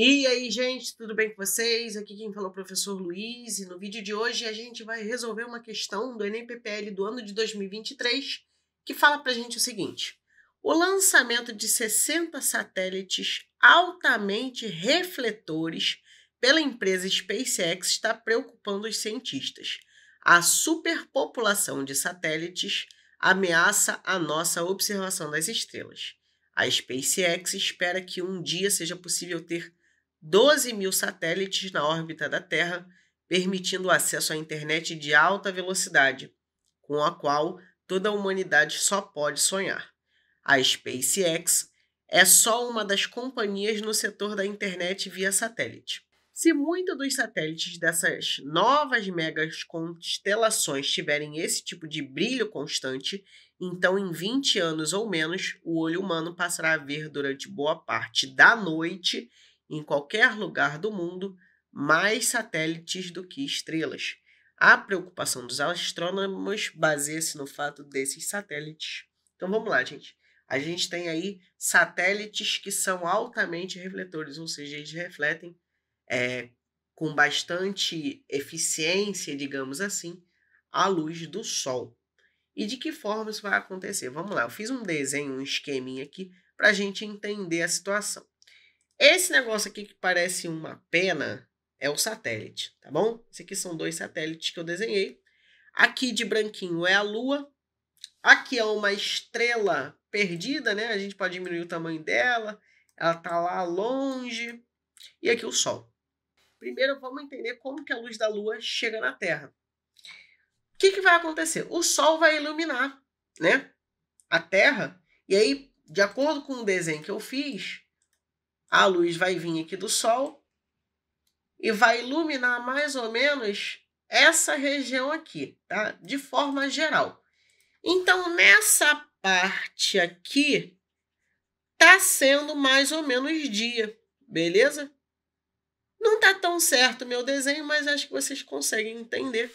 E aí, gente, tudo bem com vocês? Aqui quem fala é o professor Luiz e no vídeo de hoje a gente vai resolver uma questão do PPL do ano de 2023 que fala pra gente o seguinte: o lançamento de 60 satélites altamente refletores pela empresa SpaceX está preocupando os cientistas. A superpopulação de satélites ameaça a nossa observação das estrelas. A SpaceX espera que um dia seja possível ter 12 mil satélites na órbita da Terra, permitindo o acesso à internet de alta velocidade, com a qual toda a humanidade só pode sonhar. A SpaceX é só uma das companhias no setor da internet via satélite. Se muitos dos satélites dessas novas megas constelações tiverem esse tipo de brilho constante, então em 20 anos ou menos, o olho humano passará a ver durante boa parte da noite em qualquer lugar do mundo mais satélites do que estrelas. A preocupação dos astrônomos baseia-se no fato desses satélites. Então vamos lá, gente. A gente tem aí satélites que são altamente refletores, ou seja, eles refletem é, com bastante eficiência, digamos assim, a luz do Sol. E de que forma isso vai acontecer? Vamos lá, eu fiz um desenho, um esqueminha aqui, para a gente entender a situação. Esse negócio aqui que parece uma pena é o satélite, tá bom? Esse aqui são dois satélites que eu desenhei. Aqui de branquinho é a Lua. Aqui é uma estrela perdida, né? A gente pode diminuir o tamanho dela. Ela tá lá longe. E aqui o Sol. Primeiro vamos entender como que a luz da Lua chega na Terra. O que, que vai acontecer? O Sol vai iluminar, né? A Terra. E aí, de acordo com o desenho que eu fiz, a luz vai vir aqui do Sol e vai iluminar mais ou menos essa região aqui, tá? De forma geral. Então, nessa parte aqui, tá sendo mais ou menos dia, beleza? Não tá tão certo meu desenho, mas acho que vocês conseguem entender.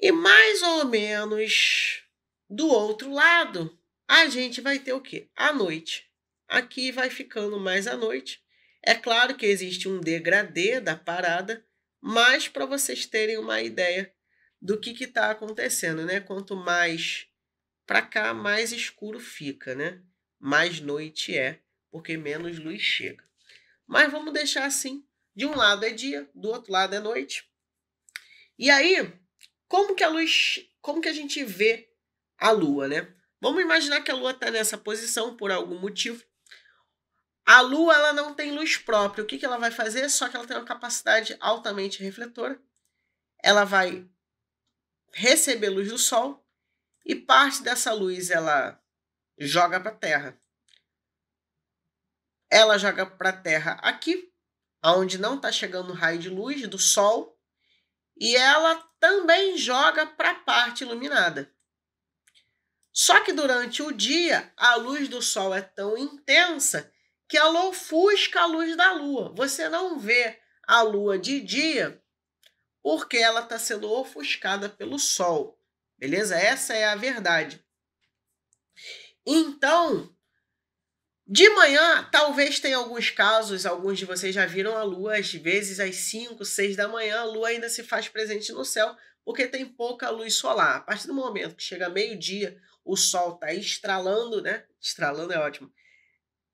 E mais ou menos do outro lado, a gente vai ter o quê? A noite. Aqui vai ficando mais à noite. É claro que existe um degradê da parada, mas para vocês terem uma ideia do que está acontecendo, né? Quanto mais para cá, mais escuro fica, né? Mais noite é, porque menos luz chega. Mas vamos deixar assim. De um lado é dia, do outro lado é noite. E aí, como que a luz, como que a gente vê a lua, né? Vamos imaginar que a lua está nessa posição por algum motivo. A Lua ela não tem luz própria. O que, que ela vai fazer? É só que ela tem uma capacidade altamente refletora. Ela vai receber luz do Sol e parte dessa luz ela joga para a Terra. Ela joga para a Terra aqui, aonde não está chegando o raio de luz do Sol, e ela também joga para a parte iluminada. Só que durante o dia a luz do Sol é tão intensa que ela ofusca a luz da lua. Você não vê a lua de dia porque ela está sendo ofuscada pelo sol. Beleza? Essa é a verdade. Então, de manhã, talvez tenha alguns casos, alguns de vocês já viram a lua, às vezes às 5, 6 da manhã, a lua ainda se faz presente no céu, porque tem pouca luz solar. A partir do momento que chega meio-dia, o sol está estralando, né? Estralando é ótimo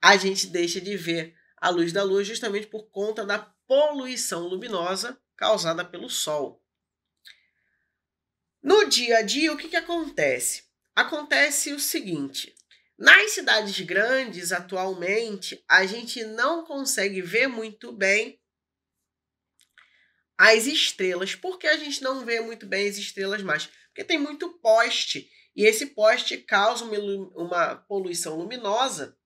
a gente deixa de ver a luz da lua justamente por conta da poluição luminosa causada pelo Sol. No dia a dia, o que, que acontece? Acontece o seguinte: nas cidades grandes, atualmente, a gente não consegue ver muito bem as estrelas. Por que a gente não vê muito bem as estrelas mais? Porque tem muito poste. E esse poste causa uma, uma poluição luminosa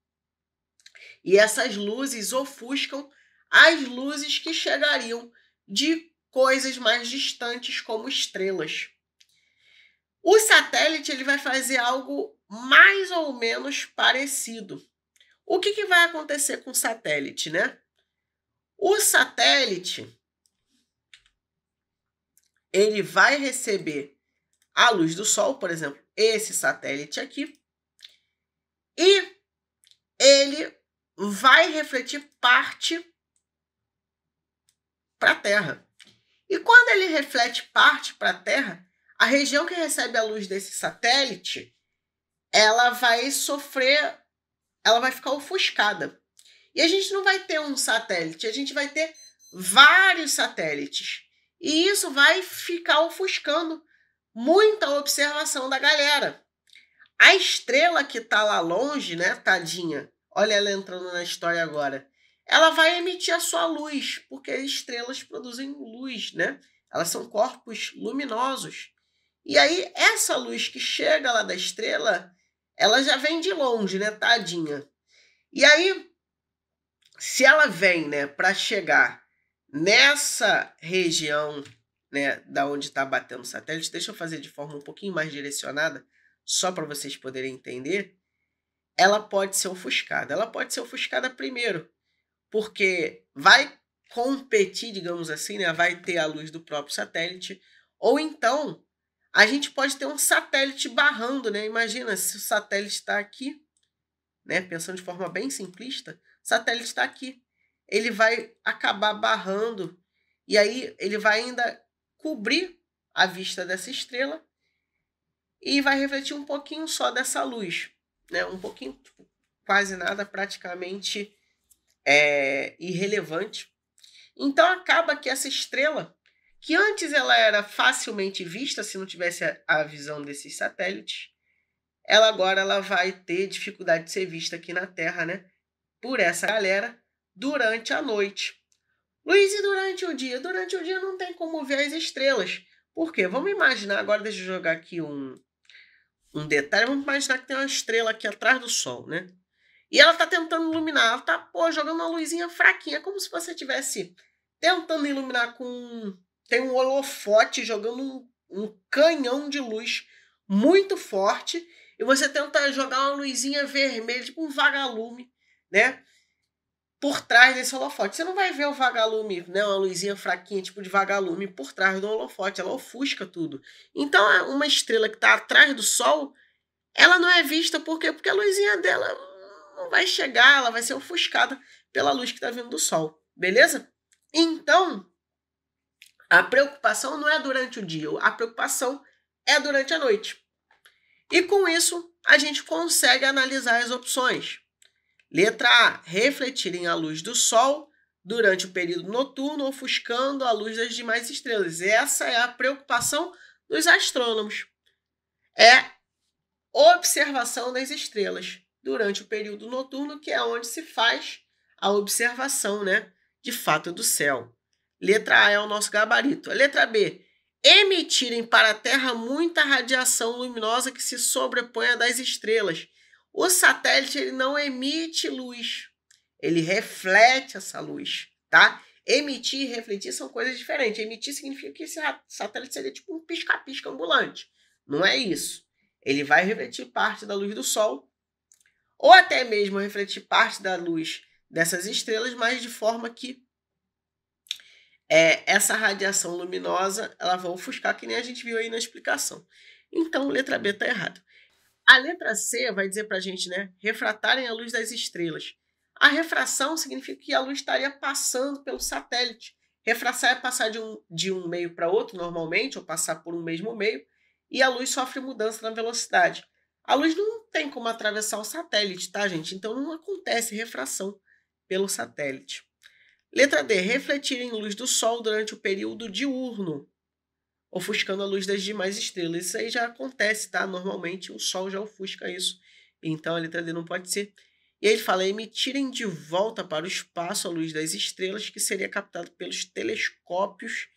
e essas luzes ofuscam as luzes que chegariam de coisas mais distantes como estrelas. O satélite ele vai fazer algo mais ou menos parecido. O que, que vai acontecer com o satélite, né? O satélite ele vai receber a luz do Sol, por exemplo, esse satélite aqui, e ele vai refletir parte para a Terra. E quando ele reflete parte para a Terra, a região que recebe a luz desse satélite, ela vai sofrer, ela vai ficar ofuscada. E a gente não vai ter um satélite, a gente vai ter vários satélites. E isso vai ficar ofuscando muita observação da galera. A estrela que está lá longe, né, tadinha, Olha ela entrando na história agora. Ela vai emitir a sua luz, porque estrelas produzem luz, né? Elas são corpos luminosos. E aí, essa luz que chega lá da estrela, ela já vem de longe, né? Tadinha. E aí, se ela vem, né, para chegar nessa região, né, da onde está batendo o satélite, deixa eu fazer de forma um pouquinho mais direcionada, só para vocês poderem entender ela pode ser ofuscada. Ela pode ser ofuscada primeiro, porque vai competir, digamos assim, né? vai ter a luz do próprio satélite, ou então a gente pode ter um satélite barrando, né? Imagina se o satélite está aqui, né? Pensando de forma bem simplista, o satélite está aqui, ele vai acabar barrando e aí ele vai ainda cobrir a vista dessa estrela e vai refletir um pouquinho só dessa luz né, um pouquinho, tipo, quase nada, praticamente é, irrelevante. Então acaba que essa estrela, que antes ela era facilmente vista se não tivesse a, a visão desses satélites, ela agora ela vai ter dificuldade de ser vista aqui na Terra, né? Por essa galera durante a noite. Luiz, e durante o dia? Durante o dia não tem como ver as estrelas. Por quê? Vamos imaginar, agora deixa eu jogar aqui um, um detalhe, vamos imaginar que tem uma estrela aqui atrás do Sol, né? E ela está tentando iluminar, ela tá pô, jogando uma luzinha fraquinha, como se você tivesse tentando iluminar com. Tem um holofote jogando um, um canhão de luz muito forte, e você tenta jogar uma luzinha vermelha, tipo um vagalume, né? por trás desse holofote. Você não vai ver o vagalume, né, uma luzinha fraquinha, tipo de vagalume, por trás do holofote. Ela ofusca tudo. Então, é uma estrela que está atrás do Sol, ela não é vista por quê? Porque a luzinha dela não vai chegar, ela vai ser ofuscada pela luz que está vindo do Sol. Beleza? Então, a preocupação não é durante o dia, a preocupação é durante a noite. E com isso, a gente consegue analisar as opções. Letra A. Refletirem a luz do Sol durante o período noturno, ofuscando a luz das demais estrelas. essa é a preocupação dos astrônomos. É observação das estrelas durante o período noturno, que é onde se faz a observação, né, de fato do céu. Letra A é o nosso gabarito. Letra B, emitirem para a Terra muita radiação luminosa que se sobreponha das estrelas o satélite ele não emite luz, ele reflete essa luz, tá? Emitir e refletir são coisas diferentes. Emitir significa que esse satélite seria tipo um pisca-pisca ambulante. Não é isso. Ele vai refletir parte da luz do Sol, ou até mesmo refletir parte da luz dessas estrelas, mas de forma que é, essa radiação luminosa ela vai ofuscar, que nem a gente viu aí na explicação. Então, letra B está errada. A letra C vai dizer para a gente, né? Refratarem a luz das estrelas. A refração significa que a luz estaria passando pelo satélite. Refração é passar de um, de um meio para outro, normalmente, ou passar por um mesmo meio, e a luz sofre mudança na velocidade. A luz não tem como atravessar o satélite, tá, gente? Então não acontece refração pelo satélite. Letra D. refletir em luz do Sol durante o período diurno ofuscando a luz das demais estrelas. Isso aí já acontece, tá? Normalmente o Sol já ofusca isso. Então a letra D não pode ser. E ele fala: emitirem de volta para o espaço a luz das estrelas, que seria captada pelos telescópios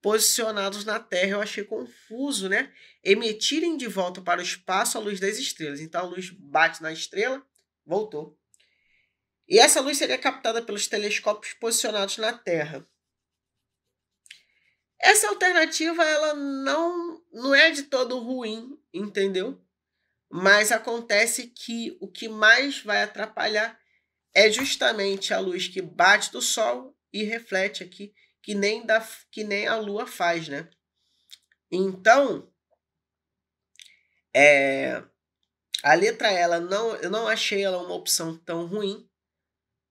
posicionados na Terra. Eu achei confuso, né? Emitirem de volta para o espaço a luz das estrelas. Então a luz bate na estrela, voltou. E essa luz seria captada pelos telescópios posicionados na Terra. Essa alternativa ela não não é de todo ruim, entendeu? Mas acontece que o que mais vai atrapalhar é justamente a luz que bate do sol e reflete aqui, que nem da que nem a lua faz, né? Então, é, a letra ela não, eu não achei ela uma opção tão ruim,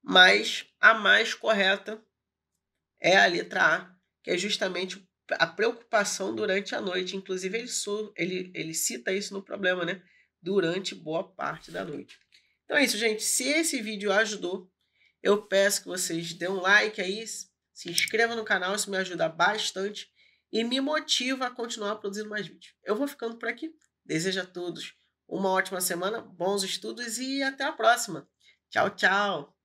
mas a mais correta é a letra A, que é justamente a preocupação durante a noite. Inclusive, ele, ele, ele cita isso no problema, né? Durante boa parte da noite. Então é isso, gente. Se esse vídeo ajudou, eu peço que vocês dêem um like aí, se inscrevam no canal, isso me ajuda bastante e me motiva a continuar produzindo mais vídeos. Eu vou ficando por aqui. Desejo a todos uma ótima semana, bons estudos e até a próxima. Tchau, tchau!